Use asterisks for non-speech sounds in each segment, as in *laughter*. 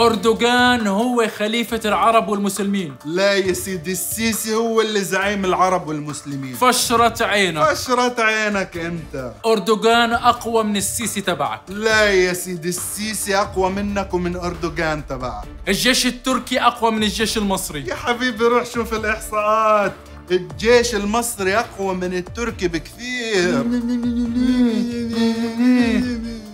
أردوغان هو خليفة العرب والمسلمين لا يا سيدي السيسي هو اللي زعيم العرب والمسلمين فشرت عينك فشرت عينك أنت أردوغان أقوى من السيسي تبعك لا يا سيدي السيسي أقوى منك ومن أردوغان تبعك الجيش التركي أقوى من الجيش المصري يا حبيبي روح شوف الإحصاءات الجيش المصري أقوى من التركي بكثير *laughs*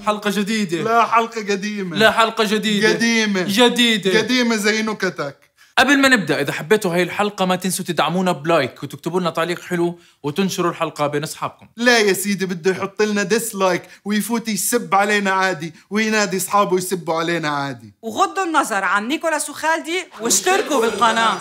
حلقة جديدة لا حلقة قديمة لا حلقة جديدة قديمة جديدة قديمة زي نكتك قبل ما نبدا اذا حبيتوا هاي الحلقه ما تنسوا تدعمونا بلايك وتكتبوا لنا تعليق حلو وتنشروا الحلقه بين اصحابكم لا يا سيدي بده يحط لنا ديسلايك ويفوت يسب علينا عادي وينادي اصحابه يسبوا علينا عادي وغضوا النظر عن نيكولاس وخالدي واشتركوا بالقناه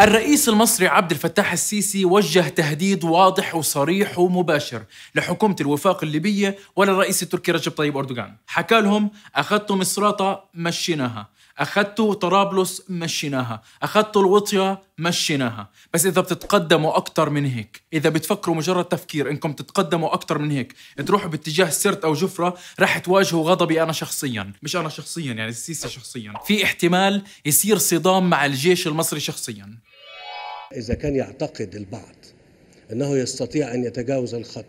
الرئيس المصري عبد الفتاح السيسي وجه تهديد واضح وصريح ومباشر لحكومة الوفاق الليبية وللرئيس التركي رجب طيب أردوغان حكى لهم أخذتم مصراطة مشيناها أخذتوا طرابلس مشيناها أخذتوا الوطية مشيناها بس إذا بتتقدموا أكتر من هيك إذا بتفكروا مجرد تفكير إنكم تتقدموا أكتر من هيك تروحوا باتجاه سرت أو جفرة رح تواجهوا غضبي أنا شخصيا مش أنا شخصيا يعني السيسي شخصيا في احتمال يصير صدام مع الجيش المصري شخصيا إذا كان يعتقد البعض أنه يستطيع أن يتجاوز الخط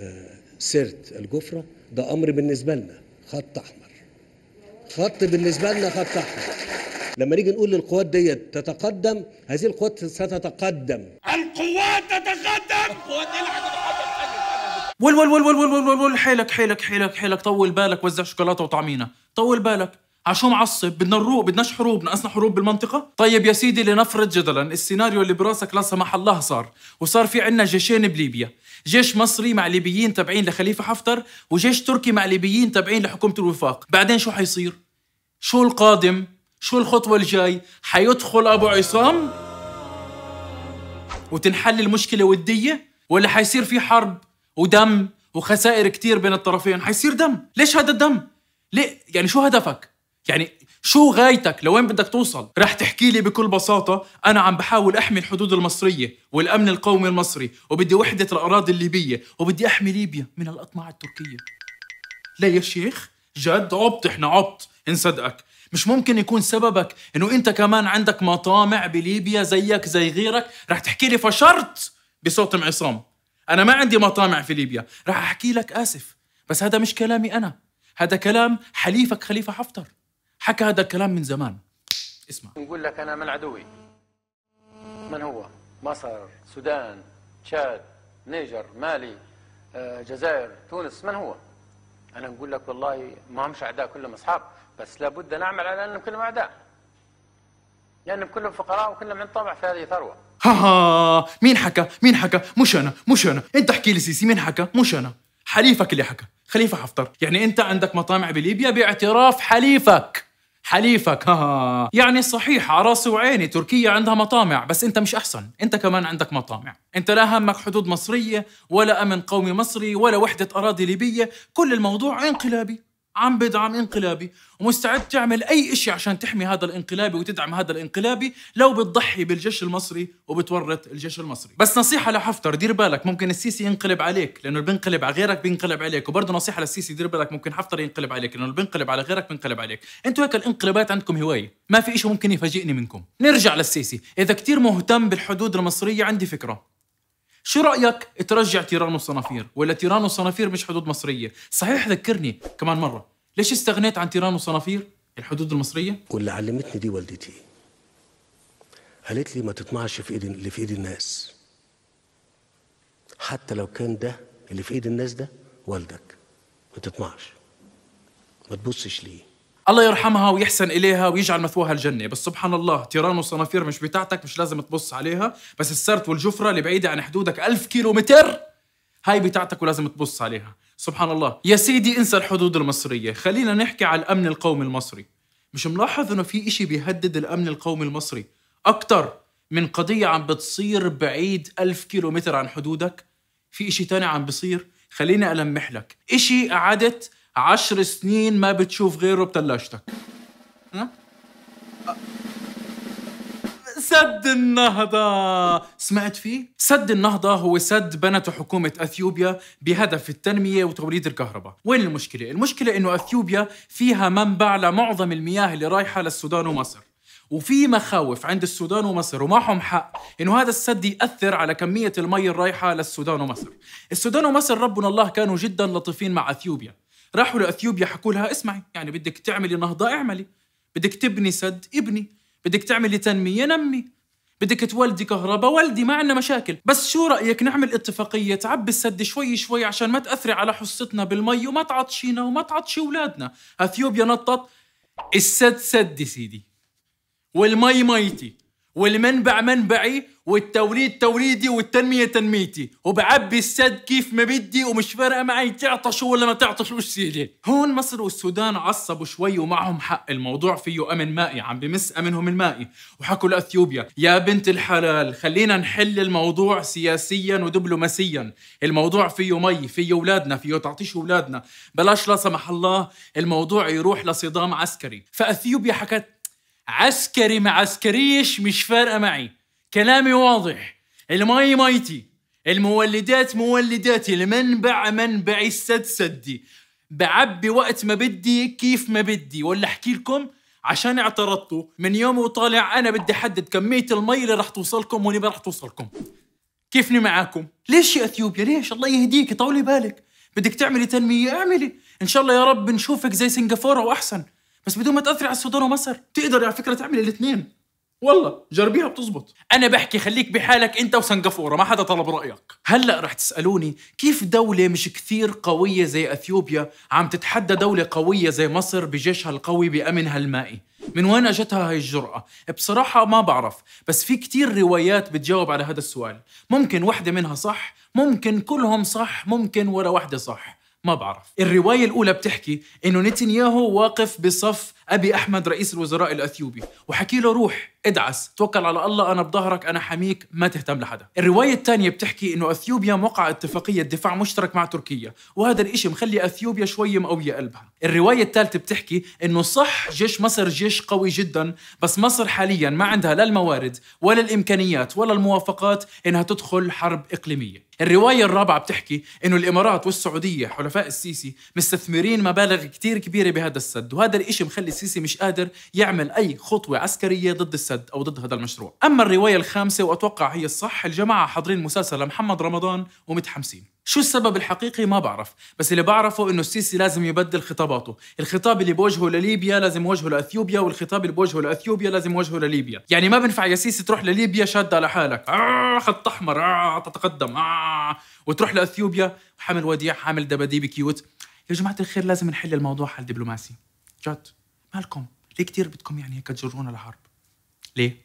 آه، سرت الجفرة ده أمر بالنسبة لنا خط أحمر خط بالنسبه لنا خط احمر لما نيجي نقول للقوات ديت تتقدم هذه القوات ستتقدم القوات تتقدم القوات ول ول ول ول ول ول حيلك حيلك حيلك حيلك طول بالك وزع شوكولاته وطعمينا طول بالك عشو معصب بدنا نروق بدناش حروب ناقصنا حروب بالمنطقه طيب يا سيدي لنفرض جدلا السيناريو اللي براسك لا سمح الله صار وصار في عنا جيشين بليبيا جيش مصري مع ليبيين تابعين لخليفه حفتر وجيش تركي مع ليبيين تابعين لحكومه الوفاق بعدين شو حيصير شو القادم شو الخطوه الجاي حيدخل ابو عصام وتنحل المشكله وديه ولا حيصير في حرب ودم وخسائر كتير بين الطرفين حيصير دم ليش هذا الدم ليه يعني شو هدفك يعني شو غايتك لوين بدك توصل رح تحكي لي بكل بساطة أنا عم بحاول أحمي الحدود المصرية والأمن القومي المصري وبدي وحدة الأراضي الليبية وبدي أحمي ليبيا من الأطماع التركية لا يا شيخ جد عبط إحنا عبط نصدقك مش ممكن يكون سببك انه انت كمان عندك مطامع بليبيا زيك زي غيرك رح تحكي لي فشرت بصوت عصام انا ما عندي مطامع في ليبيا رح احكي لك اسف بس هذا مش كلامي انا هذا كلام حليفك خليفه حفتر حكى هذا الكلام من زمان اسمع نقول لك أنا من عدوي من هو مصر سودان تشاد نيجر مالي آه، جزائر تونس من هو أنا نقول لك والله ما همش أعداء كلهم أصحاب بس لابد نعمل على أنهم كلهم أعداء لأنهم كلهم فقراء وكلهم عند طبع في هذه ثروة ها ها مين حكى مين حكى مش أنا مش أنا أنت احكي لي سيسي مين حكى مش أنا حليفك اللي حكى خليفة حفتر يعني أنت عندك مطامع بليبيا باعتراف حليفك حليفك ها يعني صحيح على راسي وعيني تركيا عندها مطامع بس انت مش احسن انت كمان عندك مطامع انت لا همك حدود مصريه ولا امن قومي مصري ولا وحده اراضي ليبيه كل الموضوع انقلابي عم بدعم انقلابي ومستعد تعمل أي شيء عشان تحمي هذا الانقلابي وتدعم هذا الانقلابي لو بتضحي بالجيش المصري وبتورط الجيش المصري بس نصيحة لحفتر دير بالك ممكن السيسي ينقلب عليك لأنه اللي بينقلب على غيرك بينقلب عليك وبرضه نصيحة للسيسي دير بالك ممكن حفتر ينقلب عليك لأنه اللي بينقلب على غيرك بينقلب عليك انتوا هيك الانقلابات عندكم هواية ما في شيء ممكن يفاجئني منكم نرجع للسيسي إذا كثير مهتم بالحدود المصرية عندي فكرة شو رايك ترجع تيران وصنافير ولا تيران وصنافير مش حدود مصريه صحيح ذكرني كمان مره ليش استغنيت عن تيران وصنافير الحدود المصريه واللي علمتني دي والدتي قالت لي ما تطمعش في ايد اللي في ايد الناس حتى لو كان ده اللي في ايد الناس ده والدك ما تطمعش ما تبصش ليه الله يرحمها ويحسن اليها ويجعل مثواها الجنه بس سبحان الله تيران وصنافير مش بتاعتك مش لازم تبص عليها بس السرت والجفره اللي بعيده عن حدودك ألف كيلو متر هاي بتاعتك ولازم تبص عليها سبحان الله يا سيدي انسى الحدود المصريه خلينا نحكي على الامن القومي المصري مش ملاحظ انه في إشي بيهدد الامن القومي المصري اكثر من قضيه عم بتصير بعيد ألف كيلو متر عن حدودك في إشي تاني عم بصير خليني ألمح لك إشي أعادة عشر سنين ما بتشوف غيره بتلاشتك سد النهضة سمعت فيه؟ سد النهضة هو سد بنته حكومة أثيوبيا بهدف التنمية وتوليد الكهرباء وين المشكلة؟ المشكلة إنه أثيوبيا فيها منبع لمعظم المياه اللي رايحة للسودان ومصر وفي مخاوف عند السودان ومصر ومعهم حق انه هذا السد ياثر على كميه المي الرايحه للسودان ومصر. السودان ومصر ربنا الله كانوا جدا لطيفين مع اثيوبيا، راحوا لاثيوبيا حكوا لها اسمعي يعني بدك تعملي نهضه اعملي بدك تبني سد ابني بدك تعملي تنميه نمي بدك تولدي كهرباء ولدي ما عندنا مشاكل بس شو رايك نعمل اتفاقيه تعبي السد شوي شوي عشان ما تاثري على حصتنا بالمي وما تعطشينا وما تعطشي اولادنا اثيوبيا نطت السد سد سيدي والمي ميتي والمنبع منبعي والتوليد توليدي والتنمية تنميتي وبعبي السد كيف ما بدي ومش فارقة معي تعطشوا ولا ما تعطشوا السيدة هون مصر والسودان عصبوا شوي ومعهم حق الموضوع فيه أمن مائي عم بمس أمنهم المائي وحكوا لأثيوبيا يا بنت الحلال خلينا نحل الموضوع سياسيا ودبلوماسيا الموضوع فيه مي فيه أولادنا فيه تعطيش أولادنا بلاش لا سمح الله الموضوع يروح لصدام عسكري فأثيوبيا حكت عسكري مع عسكريش مش فارقه معي كلامي واضح المي ميتي المولدات مولداتي المنبع منبعي السد سدي بعبي وقت ما بدي كيف ما بدي ولا احكي لكم عشان اعترضتوا من يوم وطالع انا بدي احدد كميه المي اللي رح توصلكم واللي ما رح توصلكم كيفني معاكم ليش يا اثيوبيا ليش الله يهديك طولي بالك بدك تعملي تنميه اعملي ان شاء الله يا رب نشوفك زي سنغافوره واحسن بس بدون ما تاثري على السودان ومصر تقدر على فكره تعملي الاثنين والله جربيها بتزبط انا بحكي خليك بحالك انت وسنغافوره ما حدا طلب رايك هلا رح تسالوني كيف دوله مش كثير قويه زي اثيوبيا عم تتحدى دوله قويه زي مصر بجيشها القوي بامنها المائي من وين اجتها هاي الجرأة؟ بصراحة ما بعرف، بس في كتير روايات بتجاوب على هذا السؤال، ممكن وحدة منها صح، ممكن كلهم صح، ممكن ولا وحدة صح، ما بعرف الرواية الأولى بتحكي إنه نتنياهو واقف بصف أبي أحمد رئيس الوزراء الأثيوبي وحكي له روح ادعس توكل على الله أنا بظهرك أنا حميك ما تهتم لحدا الرواية الثانية بتحكي إنه أثيوبيا موقع اتفاقية دفاع مشترك مع تركيا وهذا الإشي مخلي أثيوبيا شوي مقوية قلبها الرواية الثالثة بتحكي إنه صح جيش مصر جيش قوي جدا بس مصر حاليا ما عندها لا الموارد ولا الإمكانيات ولا الموافقات إنها تدخل حرب إقليمية الرواية الرابعة بتحكي إنه الإمارات والسعودية حلفاء السيسي مستثمرين مبالغ كتير كبيرة بهذا السد وهذا الإشي مخلي السيسي مش قادر يعمل أي خطوة عسكرية ضد السد أو ضد هذا المشروع أما الرواية الخامسة وأتوقع هي الصح الجماعة حاضرين مسلسل لمحمد رمضان ومتحمسين شو السبب الحقيقي ما بعرف بس اللي بعرفه انه السيسي لازم يبدل خطاباته الخطاب اللي بوجهه لليبيا لازم يوجهه لاثيوبيا والخطاب اللي بوجهه لاثيوبيا لازم يوجهه لليبيا يعني ما بنفع يا سيسي تروح لليبيا شاد على حالك آه خط احمر آه تتقدم آه وتروح لاثيوبيا حامل وديع حامل دباديب كيوت يا جماعه الخير لازم نحل الموضوع على الدبلوماسي جات مالكم ليه كثير بدكم يعني هيك تجرونا لحرب ليه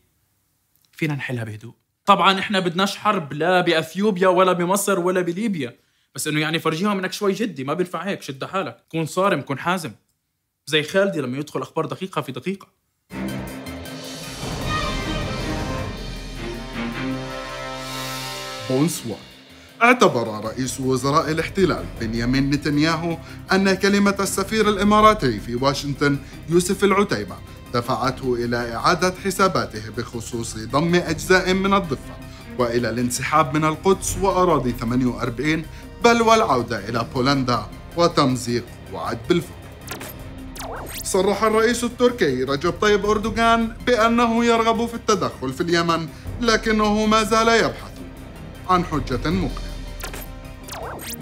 فينا نحلها بهدوء طبعا احنا بدناش حرب لا باثيوبيا ولا بمصر ولا بليبيا بس انه يعني فرجيهم انك شوي جدي ما بينفع هيك شد حالك كون صارم كون حازم زي خالدي لما يدخل اخبار دقيقه في دقيقه بونسوار اعتبر رئيس وزراء الاحتلال بنيامين نتنياهو أن كلمة السفير الإماراتي في واشنطن يوسف العتيبة دفعته إلى إعادة حساباته بخصوص ضم أجزاء من الضفة وإلى الانسحاب من القدس وأراضي 48 بل والعودة إلى بولندا وتمزيق وعد بالفور صرح الرئيس التركي رجب طيب أردوغان بأنه يرغب في التدخل في اليمن لكنه ما زال يبحث عن حجة مقنعة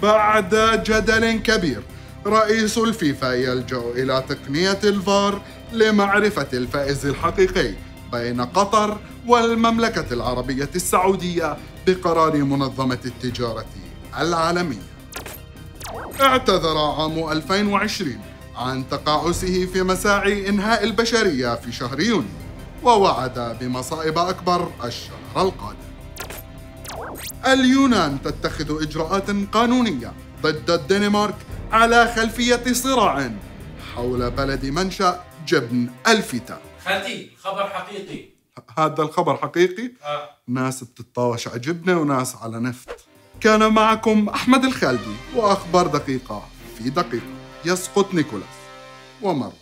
بعد جدل كبير رئيس الفيفا يلجأ إلى تقنية الفار لمعرفة الفائز الحقيقي بين قطر والمملكة العربية السعودية بقرار منظمة التجارة العالمية. اعتذر عام 2020 عن تقاعسه في مساعي إنهاء البشرية في شهر يونيو، ووعد بمصائب أكبر الشهر القادم. اليونان تتخذ إجراءات قانونية ضد الدنمارك على خلفية صراع حول بلد منشأ جبن الفتى خالتي خبر حقيقي هذا الخبر حقيقي آه. ناس بتتطاوش على جبنة وناس على نفط كان معكم أحمد الخالدي وأخبار دقيقة في دقيقة يسقط نيكولاس ومر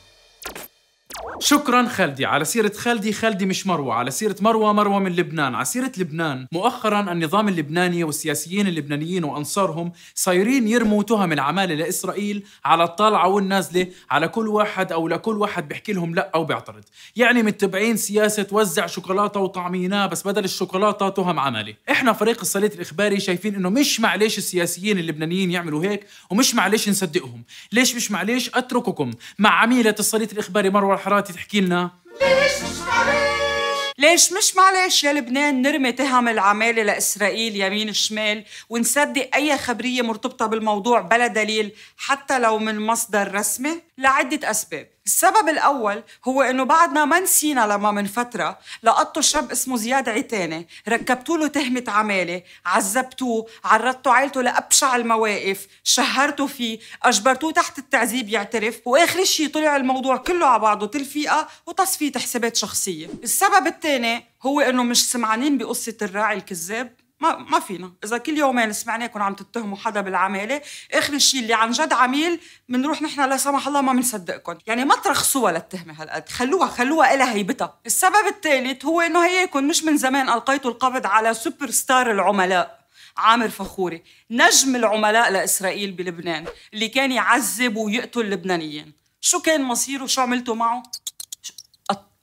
شكرا خالدي على سيرة خالدي خالدي مش مروة على سيرة مروة مروة من لبنان على سيرة لبنان مؤخرا النظام اللبناني والسياسيين اللبنانيين وأنصارهم صايرين يرموا تهم العمالة لإسرائيل على الطالعة والنازلة على كل واحد أو لكل واحد بيحكي لهم لا أو بيعترض يعني متبعين سياسة توزع شوكولاتة وطعميناه بس بدل الشوكولاتة تهم عمالة احنا فريق السليط الإخباري شايفين إنه مش معليش السياسيين اللبنانيين يعملوا هيك ومش معليش نصدقهم ليش مش معليش أترككم مع عميلة السليط الإخباري مروة الحراتي مراتي تحكي لنا ليش مش معلش ليش مش معلش يا لبنان نرمي تهم العمالة لإسرائيل يمين شمال ونصدق أي خبرية مرتبطة بالموضوع بلا دليل حتى لو من مصدر رسمي لعدة أسباب السبب الأول هو إنه بعدنا ما نسينا لما من فترة لقطتوا شاب اسمه زياد عتاني، ركبتوا له تهمة عمالة، عذبتوه، عرضتوا عائلته لأبشع المواقف، شهرتوا فيه، أجبرتوه تحت التعذيب يعترف، وآخر شيء طلع الموضوع كله على بعضه تلفيقة وتصفية حسابات شخصية. السبب الثاني هو إنه مش سمعانين بقصة الراعي الكذاب ما ما فينا اذا كل يومين يعني سمعناكم عم تتهموا حدا بالعماله اخر شيء اللي عن جد عميل بنروح نحن لا سمح الله ما بنصدقكم يعني ما ترخصوها للتهمه هالقد خلوها خلوها لها هيبتها السبب الثالث هو انه هياكم مش من زمان القيتوا القبض على سوبر ستار العملاء عامر فخوري نجم العملاء لاسرائيل بلبنان اللي كان يعذب ويقتل اللبنانيين شو كان مصيره شو عملتوا معه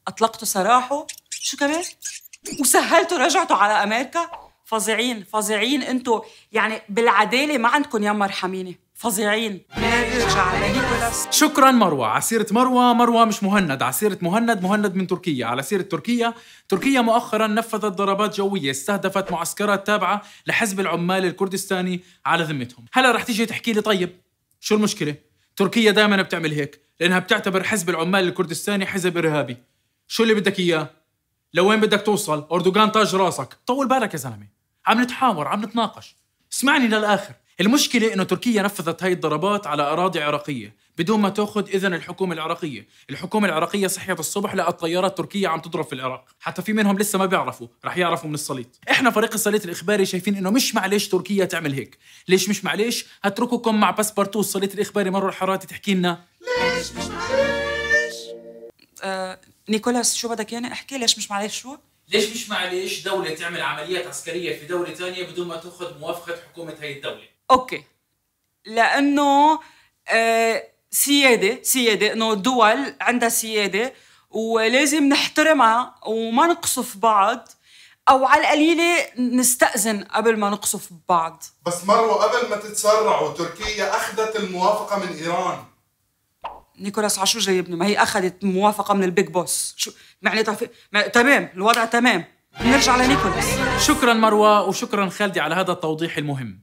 اطلقتوا سراحه شو كمان وسهلتوا رجعتوا على امريكا فظيعين فظيعين انتوا يعني بالعداله ما عندكم يا ارحميني فظيعين شكرا مروة عسيرة مروة مروة مش مهند عسيرة مهند مهند من تركيا على سيرة تركيا تركيا مؤخرا نفذت ضربات جوية استهدفت معسكرات تابعة لحزب العمال الكردستاني على ذمتهم هلا رح تيجي تحكي لي طيب شو المشكلة تركيا دائما بتعمل هيك لأنها بتعتبر حزب العمال الكردستاني حزب إرهابي شو اللي بدك إياه لوين بدك توصل أردوغان تاج راسك طول بالك يا زلمة عم نتحاور عم نتناقش اسمعني للاخر المشكلة انه تركيا نفذت هاي الضربات على اراضي عراقية بدون ما تاخذ اذن الحكومة العراقية، الحكومة العراقية صحيت الصبح لقت طيارات تركية عم تضرب في العراق، حتى في منهم لسه ما بيعرفوا، رح يعرفوا من السليط، احنا فريق السليط الاخباري شايفين انه مش معلش تركيا تعمل هيك، ليش مش معلش؟ هترككم مع باسبارتو السليط الاخباري مرة الحراتي تحكي لنا ليش مش معلش؟ آه، نيكولاس شو بدك يعني احكي ليش مش معلش شو؟ ليش مش معليش دولة تعمل عمليات عسكرية في دولة ثانية بدون ما تاخذ موافقة حكومة هي الدولة؟ اوكي لأنه آه، سيادة سيادة إنه الدول عندها سيادة ولازم نحترمها وما نقصف بعض او على القليله نستاذن قبل ما نقصف بعض بس مروه قبل ما تتسرعوا تركيا اخذت الموافقه من ايران نيكولاس عشو جايبني ما هي اخذت موافقه من البيج بوس شو معناتها في... ما... تمام الوضع تمام نرجع لنيكولاس شكرا مروى وشكرا خالدي على هذا التوضيح المهم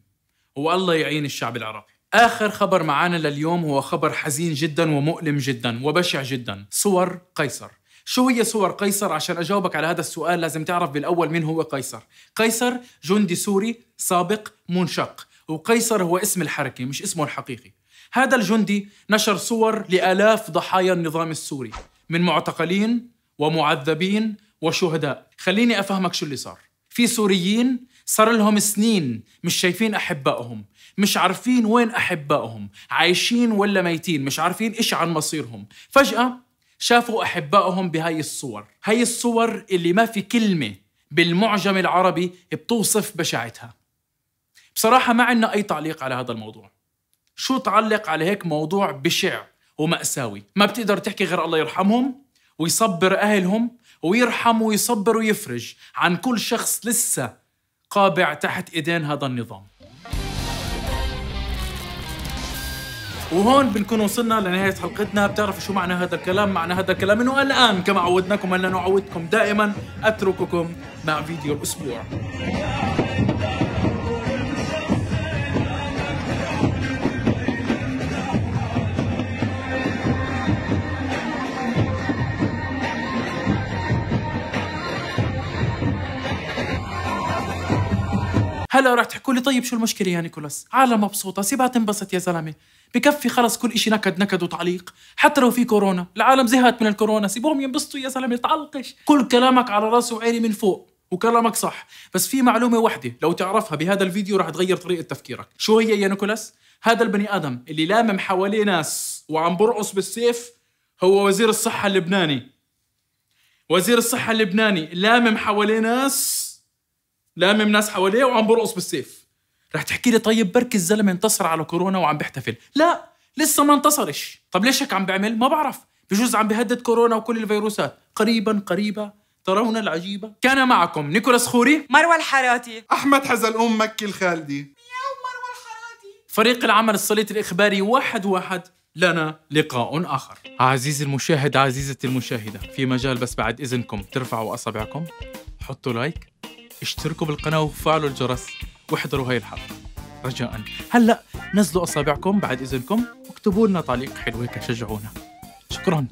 والله يعين الشعب العراقي آخر خبر معانا لليوم هو خبر حزين جدا ومؤلم جدا وبشع جدا صور قيصر شو هي صور قيصر عشان أجاوبك على هذا السؤال لازم تعرف بالأول مين هو قيصر قيصر جندي سوري سابق منشق وقيصر هو اسم الحركة مش اسمه الحقيقي هذا الجندي نشر صور لآلاف ضحايا النظام السوري من معتقلين ومعذبين وشهداء خليني أفهمك شو اللي صار في سوريين صار لهم سنين مش شايفين أحبائهم مش عارفين وين أحبائهم عايشين ولا ميتين مش عارفين إيش عن مصيرهم فجأة شافوا أحبائهم بهاي الصور هاي الصور اللي ما في كلمة بالمعجم العربي بتوصف بشاعتها بصراحة ما عندنا أي تعليق على هذا الموضوع شو تعلق على هيك موضوع بشع ومأساوي ما بتقدر تحكي غير الله يرحمهم ويصبر أهلهم ويرحم ويصبر ويفرج عن كل شخص لسه قابع تحت إيدين هذا النظام وهون بنكون وصلنا لنهاية حلقتنا بتعرفوا شو معنى هذا الكلام معنى هذا الكلام انه الآن كما عودناكم أننا نعودكم دائما أترككم مع فيديو الأسبوع هلا رح تحكوا لي طيب شو المشكله يا نيكولاس عالم مبسوطه سيبها تنبسط يا زلمه بكفي خلص كل إشي نكد نكد وتعليق حتى لو في كورونا العالم زهقت من الكورونا سيبوهم ينبسطوا يا زلمه تعلقش كل كلامك على راسي وعيني من فوق وكلامك صح بس في معلومة واحدة لو تعرفها بهذا الفيديو راح تغير طريقة تفكيرك شو هي يا نيكولاس؟ هذا البني آدم اللي لامم حواليه ناس وعم برقص بالسيف هو وزير الصحة اللبناني وزير الصحة اللبناني لامم حواليه ناس لامم ناس حواليه وعم برقص بالسيف رح تحكي لي طيب بركي الزلمه انتصر على كورونا وعم بيحتفل لا لسه ما انتصرش طب ليش هيك عم بعمل ما بعرف بجوز عم بهدد كورونا وكل الفيروسات قريبا قريبا ترون العجيبة كان معكم نيكولاس خوري مروى الحراتي أحمد حزل أم مكي الخالدي مياو مروى الحراتي فريق العمل الصليت الإخباري واحد واحد لنا لقاء آخر عزيزي المشاهد عزيزتي المشاهدة في مجال بس بعد إذنكم ترفعوا أصابعكم حطوا لايك اشتركوا بالقناة وفعلوا الجرس واحضروا هاي الحلقة رجاء هلأ نزلوا أصابعكم بعد إذنكم واكتبوا لنا تعليق حلو هيك شجعونا شكرا